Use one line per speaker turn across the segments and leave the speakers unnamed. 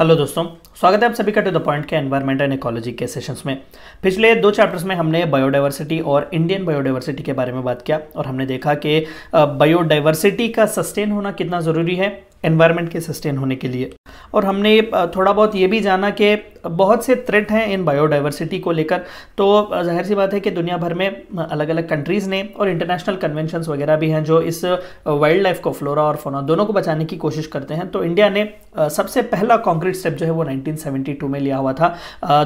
hello दोस्तों स्वागत है आप सभी का टू द पॉइंट के एनवायरमेंट एंड इकोलॉजी के सेशंस में पिछले दो चैप्टर्स में हमने बायोडाइवर्सिटी और इंडियन बायोडाइवर्सिटी के बारे में बात किया और हमने देखा कि बायोडाइवर्सिटी का सस्टेन होना कितना ज़रूरी है एनवायरनमेंट के सस्टेन होने के लिए और हमने थोड़ा बहुत ये भी जाना कि बहुत से थ्रेट हैं इन बायोडाइवर्सिटी को लेकर तो जाहिर सी बात है कि दुनिया भर में अलग अलग कंट्रीज़ ने और इंटरनेशनल कन्वेंशनस वगैरह भी हैं जो इस वाइल्ड लाइफ को फ्लोरा और फोना दोनों को बचाने की कोशिश करते हैं तो इंडिया ने सबसे पहला कॉन्क्रीट स्टेप जो है वो 1972 में लिया हुआ था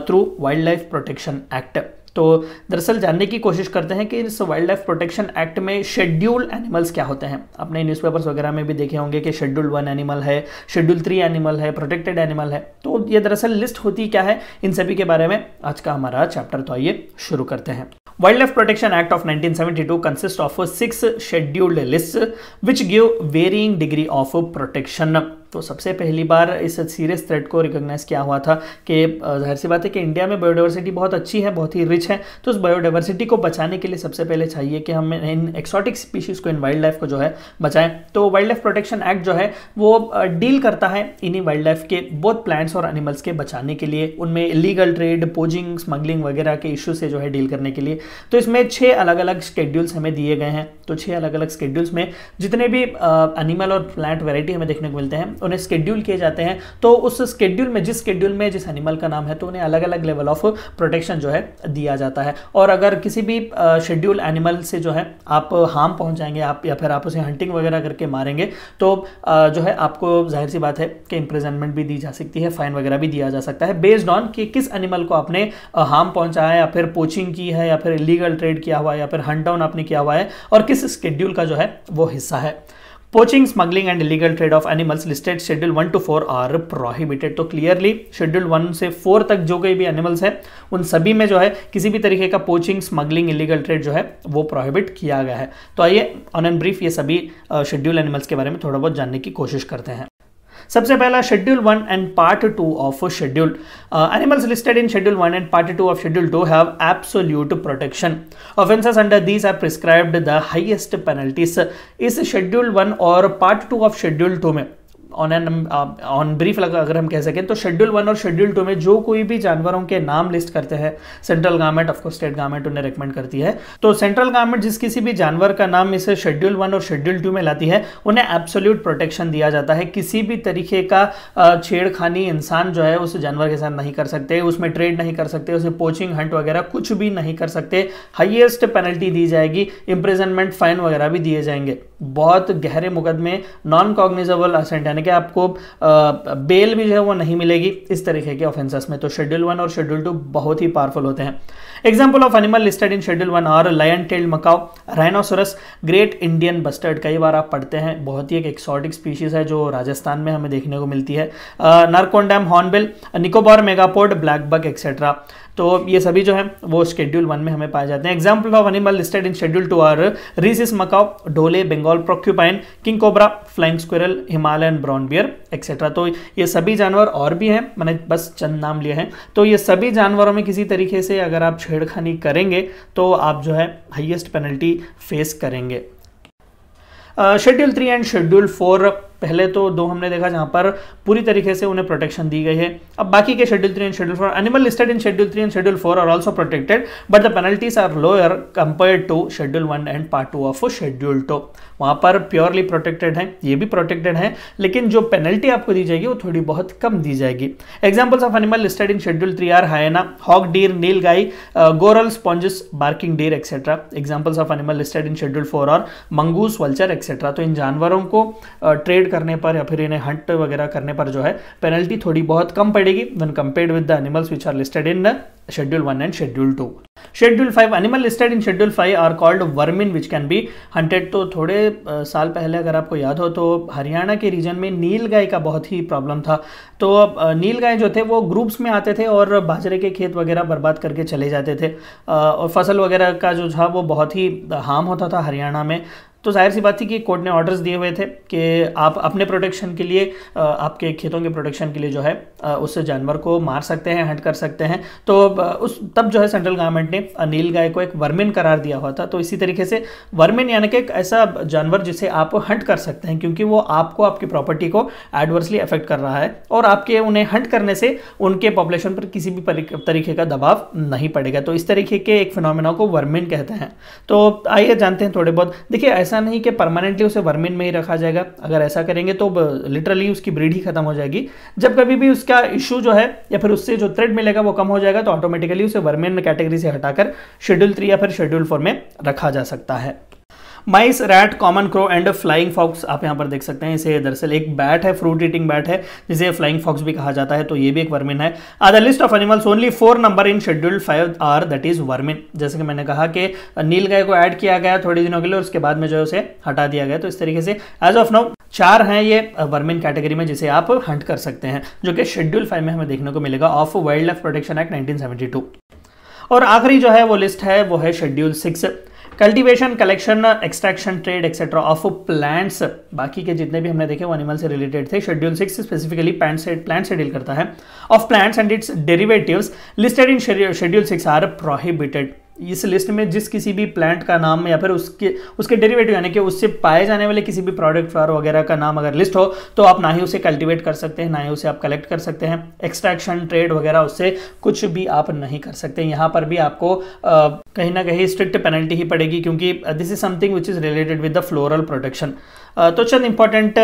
through wildlife protection act तो दरअसल जानने की कोशिश करते हैं कि इस वाइल्ड लाइफ प्रोटेक्शन एक्ट में शेड्यूल एनिमल्स क्या होते हैं अपने न्यूज़पेपर्स वगैरह में भी देखे होंगे कि शेड्यूल वन एनिमल है शेड्यूल थ्री एनिमल है प्रोटेक्टेड एनिमल है तो ये दरअसल लिस्ट होती क्या है इन सभी के बारे में आज का हमारा चैप्टर तो आइए शुरू करते हैं wildlife protection act of 1972 consist of six scheduled lists which give varying degree of protection तो सबसे पहली बार इस सीरियस थ्रेट को रिकोगनाइज़ किया हुआ था कि जाहिर सी बात है कि इंडिया में बायोडाइवर्सिटी बहुत अच्छी है बहुत ही रिच है तो उस बायोडाइवर्सिटी को बचाने के लिए सबसे पहले चाहिए कि हम इन एक्सॉटिक स्पीशीज़ को इन वाइल्ड लाइफ को जो है बचाएं तो वाइल्ड लाइफ प्रोटेक्शन एक्ट जो है वो डील करता है इन्हीं वाइल्ड लाइफ के बोथ प्लांट्स और एनिमल्स के बचाने के लिए उनमें इलीगल ट्रेड पोजिंग स्मगलिंग वगैरह के इशू से जो है डील करने के लिए तो इसमें छः अलग अलग स्केड्यूल्स हमें दिए गए हैं तो छः अलग अलग स्केड्यूल्स में जितने भी एनिमल और प्लांट वेराइटी हमें देखने को मिलते हैं उन्हें स्केड्यूल किए जाते हैं तो उस स्केड्यूल में जिस स्केड्यूल में जिस एनिमल का नाम है तो उन्हें अलग अलग लेवल ऑफ प्रोटेक्शन जो है दिया जाता है और अगर किसी भी शेड्यूल एनिमल से जो है आप हार्म पहुंचाएंगे आप या फिर आप उसे हंटिंग वगैरह करके मारेंगे तो जो है आपको जाहिर सी बात है कि इंप्रिजनमेंट भी दी जा सकती है फाइन वगैरह भी दिया जा सकता है बेस्ड ऑन कि किस एनिमल को आपने हार्म पहुंचाया या फिर पोचिंग की है या फिर इलीगल ट्रेड किया हुआ है या फिर हंट डाउन आपने किया हुआ है और किस स्केड्यूल का जो है वो हिस्सा है poaching smuggling and illegal trade of animals listed schedule one two four are prohibited तो क्लियरली शेड्यूल वन से फोर तक जो कोई भी एनिमल्स है उन सभी में जो है किसी भी तरीके का पोचिंग स्मगलिंग इलीगल ट्रेड जो है वो प्रोहिबिट किया गया है तो आइए ऑन एंड ब्रीफ ये सभी शेड्यूल एनिमल्स के बारे में थोड़ा बहुत जानने की कोशिश करते हैं सबसे पहला schedule one and part two of schedule animals listed in schedule one and part two of schedule two have absolute protection offences under these are prescribed the highest penalties इस शेड्यूल वन और part two of schedule two में on an on brief अगर हम कह सकें तो schedule one और schedule two में जो कोई भी जानवरों के नाम लिस्ट करते हैं central government course state government उन्हें रिकमेंड करती है तो सेंट्रल गवर्नमेंट जिस किसी भी जानवर का नाम इसे शेड्यूल वन और शेड्यूल टू में लाती है उन्हें एब्सोल्यूट प्रोटेक्शन दिया जाता है किसी भी तरीके का uh, छेड़खानी इंसान जो है उस जानवर के साथ नहीं कर सकते उसमें ट्रेड नहीं कर सकते उसे पोचिंग हंट वगैरह कुछ भी नहीं कर सकते हाइएस्ट पेनल्टी दी जाएगी इम्प्रेजनमेंट फाइन वगैरह भी दिए जाएंगे बहुत गहरे मुकदमे नॉन कॉग्निजेबल असेंट यानी कि आपको बेल भी जो है वो नहीं मिलेगी इस तरीके के ऑफेंसेस में तो शेड्यूल वन और शेड्यूल टू बहुत ही पावरफुल होते हैं example of animal listed in schedule one are lion tailed macaque rhinoceros great Indian bustard कई बार आप पढ़ते हैं बहुत ही एक एक्सॉटिक स्पीशीज़ है जो राजस्थान में हमें देखने को मिलती है Narcondam hornbill Nicobar megapode blackbuck etcetera तो ये सभी जो है वो शेड्यूल वन में हमें पाए जाते हैं example of animal listed in schedule two are rhesus macaque dhole Bengal porcupine king cobra flying squirrel Himalayan brown bear etcetera तो ये सभी जानवर और भी हैं मैंने बस चंद नाम लिए हैं तो ये सभी जानवरों में किसी तरीके से अगर आप छेड़खानी करेंगे तो आप जो है हाइएस्ट पेनल्टी फेस करेंगे schedule three and schedule four पहले तो दो हमने देखा जहां पर पूरी तरीके से उन्हें प्रोटेक्शन दी गई है अब बाकी के schedule three and schedule four animal listed in schedule three and schedule four are also protected but the penalties are lower compare to schedule one and part two of schedule two वहां पर purely protected है ये भी protected है लेकिन जो penalty आपको दी जाएगी वो थोड़ी बहुत कम दी जाएगी examples of animal listed in schedule three are hyena hawk deer nilgai goral sponges barking deer etcetera examples of animal listed in schedule four are mongoose vulture etcetera तो इन जानवरों को ट्रेड uh, करने पर या फिर इन्हें हंट वगैरह करने पर जो है पेनल्टी थोड़ी बहुत कम पड़ेगी when compared with the animals which are listed in schedule one and schedule two schedule five animal listed in schedule five are called vermin which can be hunted तो थोड़े साल पहले अगर आपको याद हो तो हरियाणा के रीजन में नील गाय का बहुत ही प्रॉब्लम था तो नील गाय जो थे वो ग्रुप्स में आते थे और बाजरे के खेत वगैरह बर्बाद करके चले जाते थे और फसल वगैरह का जो था वो बहुत ही हार्म होता था हरियाणा में तो जाहिर सी बात थी कि कोर्ट ने ऑर्डर्स दिए हुए थे कि आप अपने प्रोटेक्शन के लिए आपके खेतों के प्रोटेक्शन के लिए जो है उस जानवर को मार सकते हैं हट कर सकते हैं तो उस तब जो है सेंट्रल गवर्नमेंट ने नील गाय को एक वर्मिन करार दिया हुआ था तो इसी तरीके से वर्मिन यानी कि एक ऐसा जानवर जिसे आप हंट कर सकते हैं क्योंकि वो आपको आपकी प्रॉपर्टी को एडवर्सली अफेक्ट कर रहा है और आपके उन्हें हंट करने से उनके पॉपुलेशन पर किसी भी तरीके का दबाव नहीं पड़ेगा तो इस तरीके के एक फिनोमिना को वर्मिन कहते हैं तो आइए जानते हैं थोड़े बहुत देखिए ऐसा ऐसा नहीं कि परमानेंटली उसे वर्मिन में ही रखा जाएगा अगर ऐसा करेंगे तो लिटरली उसकी ब्रीड ही खत्म हो जाएगी जब कभी भी उसका इशू जो है या फिर उससे जो थ्रेड मिलेगा वो कम हो जाएगा तो ऑटोमेटिकली उसे वर्मिन कैटेगरी से हटाकर शेड्यूल थ्री या फिर शेड्यूल फोर में रखा जा सकता है mice rat common crow and flying fox आप यहाँ पर देख सकते हैं इसे दरअसल एक बैट है फ्रूट ईटिंग बैट है जिसे फ्लाइंग फॉक्स भी कहा जाता है तो ये भी एक वर्मिन है our list of animals only four number in schedule five are that is vermin जैसे कि मैंने कहा कि नील गाय को ऐड किया गया थोड़े दिनों के लिए और उसके बाद में जो है उसे हटा दिया गया तो इस तरीके से एज ऑफ नाउ चार हैं ये वर्मिन कैटेगरी में जिसे आप हंट कर सकते हैं जो कि शेड्यूल फाइव में हमें देखने को मिलेगा of wildlife protection act nineteen और आखिरी जो है वो लिस्ट है वो है schedule six cultivation collection extraction trade etcetera of plants बाकी के जितने भी हमने देखे वो एनिमल से रिलेटेड थे शेड्यूल सिक्स स्पेसिफिकली प्लांट से प्लांट से डील करता है of plants and its derivatives listed in schedule six are prohibited इस लिस्ट में जिस किसी भी प्लांट का नाम या फिर उसके उसके डेरिवेटिव यानी कि उससे पाए जाने वाले किसी भी प्रोडक्ट फ्लावर वगैरह का नाम अगर लिस्ट हो तो आप ना ही उसे कल्टीवेट कर सकते हैं ना ही उसे आप कलेक्ट कर सकते हैं एक्सट्रैक्शन ट्रेड वगैरह उससे कुछ भी आप नहीं कर सकते यहाँ पर भी आपको आ, कहीं ना कहीं स्ट्रिक्ट पेनल्टी ही पड़ेगी क्योंकि this is something which is related with the floral protection तो चंद इंपॉर्टेंट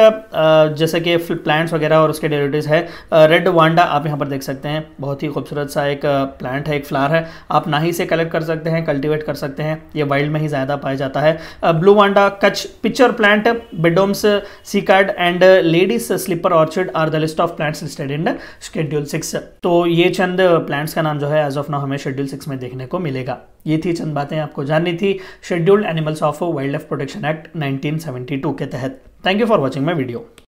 जैसे कि प्लांट्स वगैरह और उसके डेरिवेटिव्स है रेड वांडा आप यहाँ पर देख सकते हैं बहुत ही खूबसूरत सा एक प्लांट है एक फ्लावर है आप ना ही से कलेक्ट कर सकते हैं कल्टिवेट कर सकते हैं ये वाइल्ड में ही ज़्यादा पाया जाता है blue vanda kuth pitcher plant Beddome's cycad and lady's slipper orchid are the list of plants listed in schedule six तो ये चंद प्लांट्स का नाम जो है एज ऑफ नाउ हमें शेड्यूल सिक्स में देखने को मिलेगा ये थी चंद बातें आपको जाननी थी scheduled animals of wildlife protection act 1972 के तहत thank you for watching my video